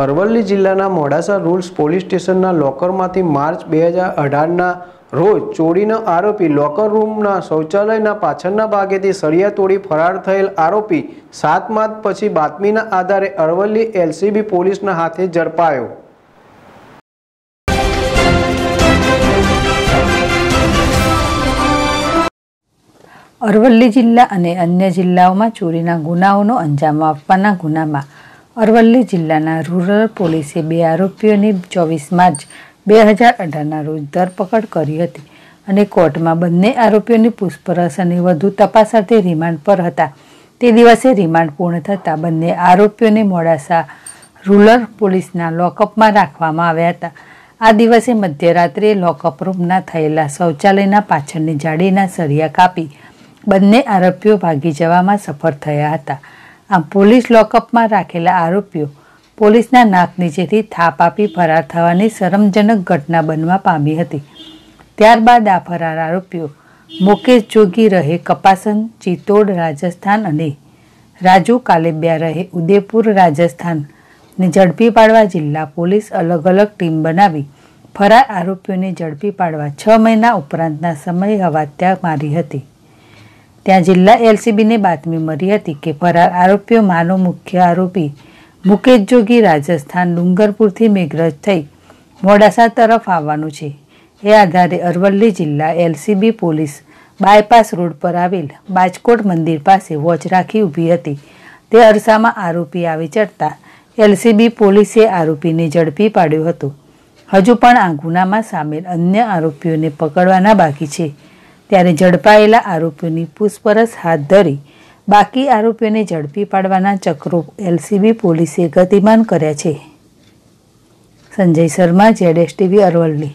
અરવલ્લી જિલ્લાના Modasa rules police સ્ટેશનના લોકરમાંથી March બે હજાર અઢારના રોજ ચોરીનો આરોપી લોકર રૂમના શૌચાલયના પાછળના ભાગેથી સળિયા તોડી ફરાર થયેલ આરોપી સાત માસ પછી બાતમીના આધારે અરવલ્લી એલસીબી પોલીસના હાથે ઝડપાયો અરવલ્લી જિલ્લા અને અન્ય જિલ્લાઓમાં ચોરીના ગુનાઓનો અંજામ આપવાના ગુનામાં અરવલ્લી જિલ્લાના રૂરલ પોલીસે બે આરોપીઓની ચોવીસ માર્ચ બે હજાર અઢારના રોજ ધરપકડ કરી હતી અને કોર્ટમાં બંને આરોપીઓની પૂછપરછ અને વધુ તપાસ અર્થે રિમાન્ડ પર હતા તે દિવસે રિમાન્ડ પૂર્ણ થતાં બંને આરોપીઓને મોડાસા રૂરલ પોલીસના લોકઅપમાં રાખવામાં આવ્યા હતા આ દિવસે મધ્યરાત્રે લોકઅપ રૂમના થયેલા શૌચાલયના પાછળની જાડીના સળિયા કાપી બંને આરોપીઓ ભાગી જવામાં સફળ થયા હતા આમ પોલીસ લોકઅપમાં રાખેલા આરોપીઓ પોલીસના નાક નીચેથી થાપ આપી ફરાર થવાની શરમજનક ઘટના બનવા પામી હતી ત્યારબાદ આ ફરાર આરોપીઓ મુકેશ જોગી રહે કપાસન ચિત્તોડ રાજસ્થાન અને રાજુ કાલેબ્યા રહે ઉદયપુર રાજસ્થાનને ઝડપી પાડવા જિલ્લા પોલીસ અલગ અલગ ટીમ બનાવી ફરાર આરોપીઓને ઝડપી પાડવા છ મહિના ઉપરાંતના સમય હવા ત્યાં મારી હતી ત્યાં જિલ્લા એલસીબીને બાતમી મળી હતી કે ફરાર આરોપીઓ માનો મુખ્ય આરોપી મુકેશ જોગી રાજસ્થાન ડુંગરપુરથી મેઘરજ થઈ મોડાસા તરફ આવવાનું છે એ આધારે અરવલ્લી જિલ્લા એલસીબી પોલીસ બાયપાસ રોડ પર આવેલ બાજકોટ મંદિર પાસે વોચ રાખી ઊભી હતી તે અરસામાં આરોપી આવી ચડતા એલસીબી પોલીસે આરોપીને ઝડપી પાડ્યો હતો હજુ પણ આ ગુનામાં સામેલ અન્ય આરોપીઓને પકડવાના બાકી છે ત્યારે ઝડપાયેલા આરોપીઓની પૂછપરછ હાથ ધરી બાકી આરોપીઓને ઝડપી પાડવાના ચક્રો એલસીબી પોલીસે ગતિમાન કર્યા છે Sanjay Sharma Z S TV Aravalli